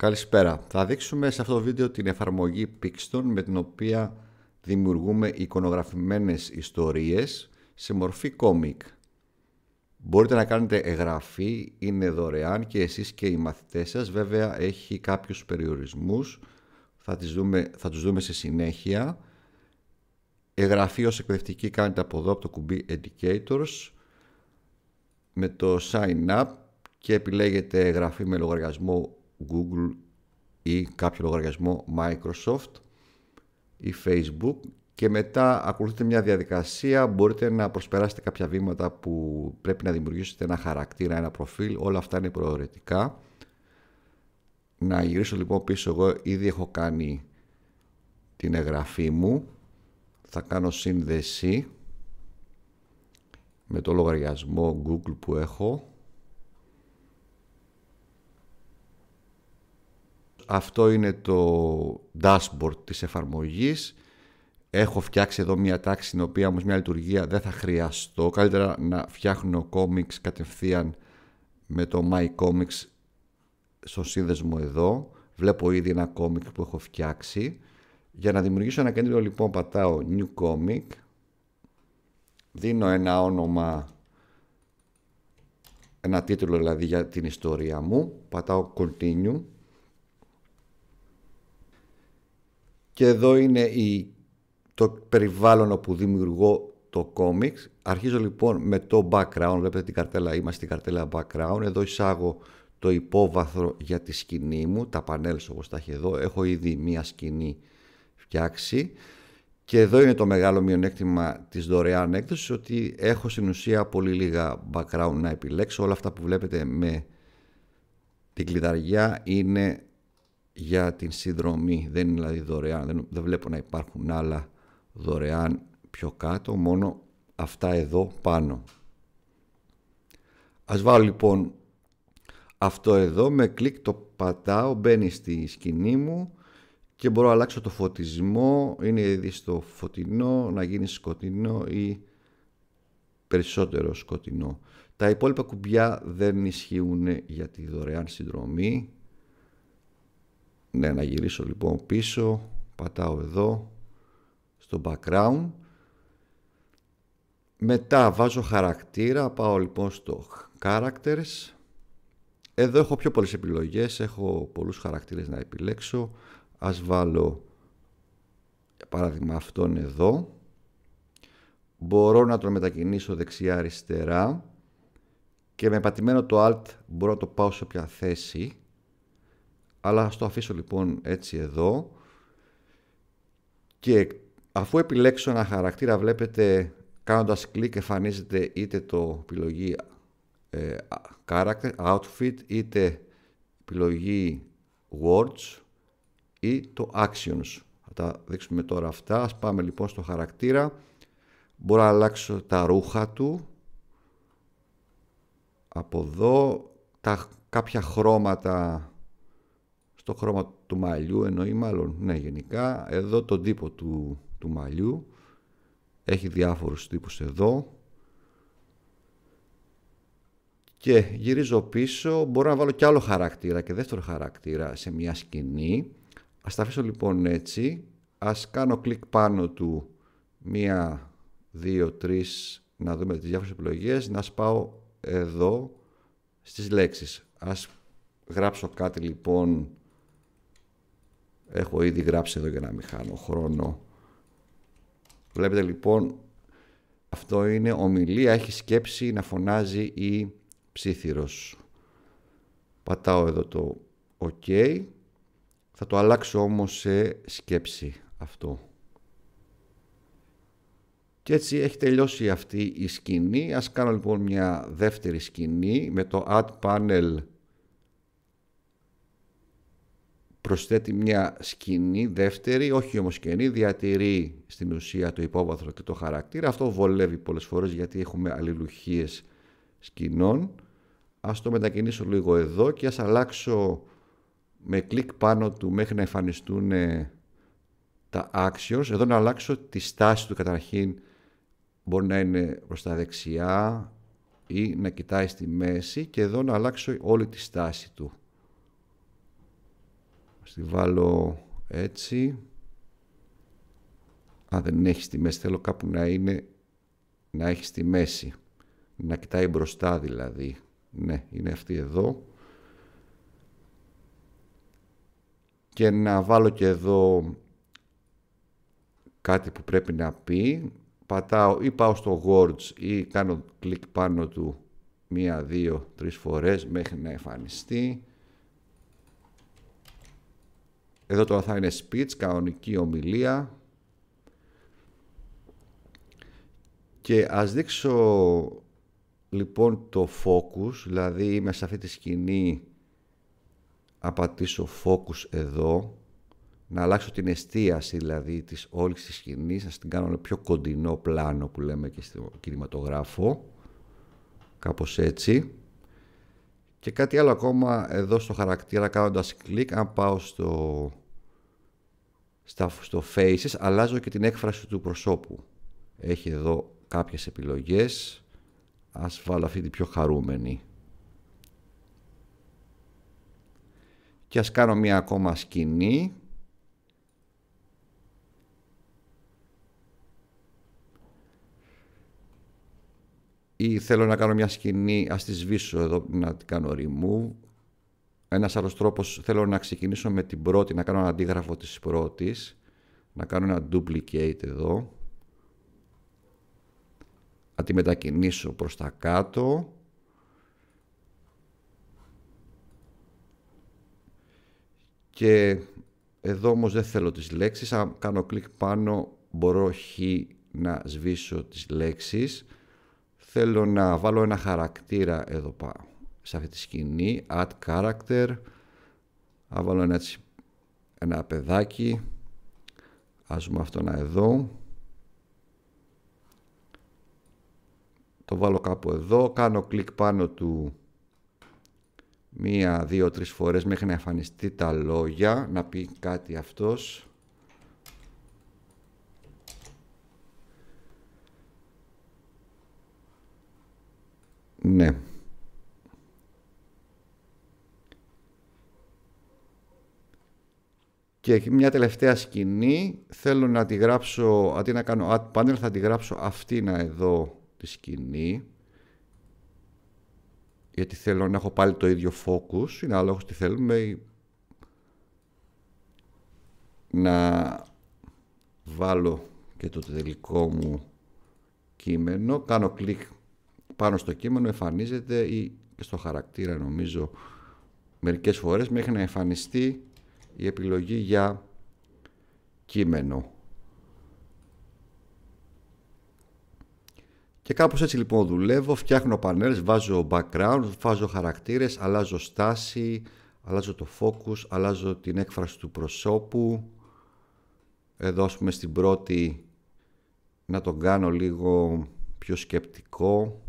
Καλησπέρα. Θα δείξουμε σε αυτό το βίντεο την εφαρμογή Pixton με την οποία δημιουργούμε εικονογραφημένες ιστορίες σε μορφή κόμικ. Μπορείτε να κάνετε εγγραφή, είναι δωρεάν και εσείς και οι μαθητές σας. Βέβαια έχει κάποιους περιορισμούς, θα, τις δούμε, θα τους δούμε σε συνέχεια. Εγγραφή ως εκπαιδευτική κάνετε από εδώ από το κουμπί Educators με το Sign Up και επιλέγετε εγγραφή με λογαριασμό Google ή κάποιο λογαριασμό Microsoft ή Facebook και μετά ακολουθείτε μια διαδικασία, μπορείτε να προσπεράσετε κάποια βήματα που πρέπει να δημιουργήσετε ένα χαρακτήρα, ένα προφίλ, όλα αυτά είναι προαιρετικά. Να γυρίσω λοιπόν πίσω, εγώ ήδη έχω κάνει την εγγραφή μου, θα κάνω σύνδεση με το λογαριασμό Google που έχω Αυτό είναι το dashboard της εφαρμογής. Έχω φτιάξει εδώ μια τάξη, στην οποία όμως μια λειτουργία δεν θα χρειαστώ. Καλύτερα να φτιάχνω comics κατευθείαν με το My Comics στο σύνδεσμο εδώ. Βλέπω ήδη ένα comic που έχω φτιάξει. Για να δημιουργήσω ένα κέντρο λοιπόν πατάω New Comic. Δίνω ένα όνομα, ένα τίτλο δηλαδή για την ιστορία μου. Πατάω Continue. και εδώ είναι η, το περιβάλλον όπου δημιουργώ το κόμιξ. Αρχίζω λοιπόν με το background, βλέπετε την καρτέλα, είμαστε στην καρτέλα background, εδώ εισάγω το υπόβαθρο για τη σκηνή μου, τα πανέλ όπως τα έχει εδώ, έχω ήδη μία σκηνή φτιάξει. Και εδώ είναι το μεγάλο μειονέκτημα της δωρεάν έκδοσης ότι έχω στην ουσία πολύ λίγα background να επιλέξω. Όλα αυτά που βλέπετε με την κλειδαριά είναι για την συνδρομή. Δεν είναι δηλαδή δωρεάν. Δεν, δεν βλέπω να υπάρχουν άλλα δωρεάν πιο κάτω, μόνο αυτά εδώ πάνω. Ας βάλω λοιπόν αυτό εδώ με κλικ το πατάω, μπαίνει στη σκηνή μου και μπορώ να αλλάξω το φωτισμό, είναι ήδη στο φωτεινό, να γίνει σκοτεινό ή περισσότερο σκοτεινό. Τα υπόλοιπα κουμπιά δεν ισχύουν για τη δωρεάν συνδρομή, ναι, να γυρίσω λοιπόν πίσω, πατάω εδώ, στο background. Μετά βάζω χαρακτήρα, πάω λοιπόν στο characters. Εδώ έχω πιο πολλές επιλογές, έχω πολλούς χαρακτήρες να επιλέξω. Ας βάλω, για παράδειγμα, αυτόν εδώ. Μπορώ να τον μετακινήσω δεξιά-αριστερά και με πατημένο το Alt μπορώ να το πάω σε όποια θέση αλλά ας το αφήσω λοιπόν έτσι εδώ και αφού επιλέξω ένα χαρακτήρα βλέπετε κάνοντας κλικ εμφανίζεται είτε το επιλογή ε, character, outfit είτε επιλογή words ή το actions. Θα τα δείξουμε τώρα αυτά. Ας πάμε λοιπόν στο χαρακτήρα. Μπορώ να αλλάξω τα ρούχα του. Από εδώ τα κάποια χρώματα το χρώμα του μαλλιού εννοεί μάλλον, ναι γενικά, εδώ το τύπο του, του μαλλιού, έχει διάφορους τύπους εδώ και γυρίζω πίσω, μπορώ να βάλω και άλλο χαρακτήρα και δεύτερο χαρακτήρα σε μια σκηνή. Ας τα αφήσω λοιπόν έτσι, ας κάνω κλικ πάνω του μία, δύο, τρεις, να δούμε τις διάφορες επιλογές, να σπάω εδώ στις λέξεις. Ας γράψω κάτι λοιπόν Έχω ήδη γράψει εδώ για να μην χάνω χρόνο. Βλέπετε λοιπόν, αυτό είναι ομιλία, έχει σκέψη να φωνάζει η ψήθυρος. Πατάω εδώ το OK. Θα το αλλάξω όμως σε σκέψη αυτό. Και έτσι έχει τελειώσει αυτή η σκηνή. Ας κάνω λοιπόν μια δεύτερη σκηνή με το Add Panel προσθέτει μια σκηνή δεύτερη, όχι όμως σκηνή, διατηρεί στην ουσία το υπόβαθρο και το χαρακτήρα. Αυτό βολεύει πολλές φορές γιατί έχουμε αλληλουχίες σκηνών. Ας το μετακινήσω λίγο εδώ και ας αλλάξω με κλικ πάνω του μέχρι να εμφανιστούν ε, τα άξιος. Εδώ να αλλάξω τη στάση του καταρχήν. Μπορεί να είναι προς τα δεξιά ή να κοιτάει στη μέση και εδώ να αλλάξω όλη τη στάση του. Στη βάλω έτσι. Αν δεν έχεις τη μέση, θέλω κάπου να είναι να έχεις τη μέση. Να κοιτάει μπροστά δηλαδή. Ναι, είναι αυτή εδώ. Και να βάλω και εδώ κάτι που πρέπει να πει. Πατάω ή πάω στο words ή κάνω κλικ πάνω του μία, δύο, τρεις φορές μέχρι να εμφανιστεί. Εδώ τώρα θα είναι speech, κανονική ομιλία. Και ας δείξω λοιπόν το focus, δηλαδή είμαι σε αυτή τη σκηνή, απατήσω focus εδώ, να αλλάξω την εστίαση δηλαδή της όλης της σκηνής, να την κάνω ένα πιο κοντινό πλάνο που λέμε και στο κινηματογράφο, κάπως έτσι. Και κάτι άλλο ακόμα εδώ στο χαρακτήρα κάνοντας κλικ, αν πάω στο στο Faces αλλάζω και την έκφραση του προσώπου. Έχει εδώ κάποιες επιλογές. Ας βάλω αυτή την πιο χαρούμενη. Και ας κάνω μία ακόμα σκηνή. Ή θέλω να κάνω μια σκηνή, ας τη σβήσω εδώ, να την κάνω remove. Ένας άλλος τρόπος, θέλω να ξεκινήσω με την πρώτη, να κάνω ένα αντίγραφο της πρώτης. Να κάνω ένα duplicate εδώ. Να τη μετακινήσω προς τα κάτω. Και εδώ όμως δεν θέλω τις λέξεις. Αν κάνω κλικ πάνω μπορώ να σβήσω τις λέξεις. Θέλω να βάλω ένα χαρακτήρα εδώ πάνω σε αυτή τη σκηνή, add character, θα βάλω ένα, έτσι, ένα παιδάκι, ας δούμε αυτό να εδώ, το βάλω κάπου εδώ, κάνω κλικ πάνω του μία, δύο, τρεις φορές μέχρι να εμφανιστεί τα λόγια, να πει κάτι αυτός. Ναι. Και μια τελευταία σκηνή θέλω να τη γράψω, αντί να κάνω ad panel θα τη γράψω αυτήν εδώ τη σκηνή. Γιατί θέλω να έχω πάλι το ίδιο focus, είναι άλλο τι θέλουμε. Να βάλω και το τελικό μου κείμενο, κάνω κλικ πάνω στο κείμενο, εμφανίζεται ή στο χαρακτήρα νομίζω μερικές φορές μέχρι να εμφανιστεί η επιλογή για κείμενο. Και κάπως έτσι λοιπόν δουλεύω, φτιάχνω πανέλες, βάζω background, βάζω χαρακτήρες, αλλάζω στάση, αλλάζω το focus, αλλάζω την έκφραση του προσώπου. Εδώ ας πούμε στην πρώτη να τον κάνω λίγο πιο σκεπτικό.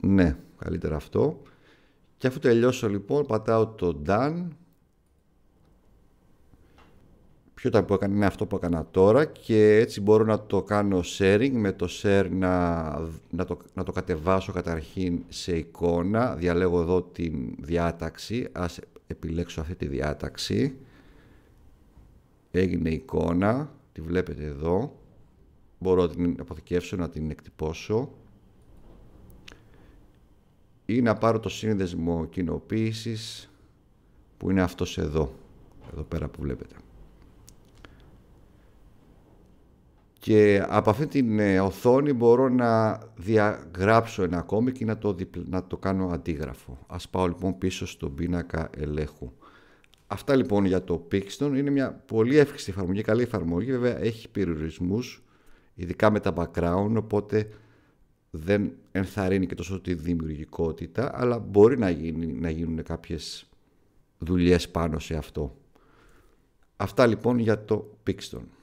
Ναι καλύτερα αυτό. Και αφού τελειώσω λοιπόν πατάω το Done. Ποιο τα που είναι αυτό που έκανα τώρα και έτσι μπορώ να το κάνω sharing με το share να, να, το, να το κατεβάσω καταρχήν σε εικόνα. Διαλέγω εδώ τη διάταξη, ας επιλέξω αυτή τη διάταξη. Έγινε εικόνα, τη βλέπετε εδώ. Μπορώ να την αποθηκεύσω, να την εκτυπώσω ή να πάρω το σύνδεσμο κοινοποίησης που είναι αυτός εδώ, εδώ πέρα που βλέπετε. Και από αυτή την ε, οθόνη μπορώ να διαγράψω ένα ακόμη και να το, να το κάνω αντίγραφο. Ας πάω λοιπόν πίσω στον πίνακα ελέγχου. Αυτά λοιπόν για το Pixton είναι μια πολύ εύκολη εφαρμογή, καλή εφαρμογή. Βέβαια έχει περιορισμούς, ειδικά με τα background, οπότε δεν ενθαρρύνει και τόσο τη δημιουργικότητα, αλλά μπορεί να, γίνει, να γίνουν κάποιες δουλειές πάνω σε αυτό. Αυτά λοιπόν για το Pixton.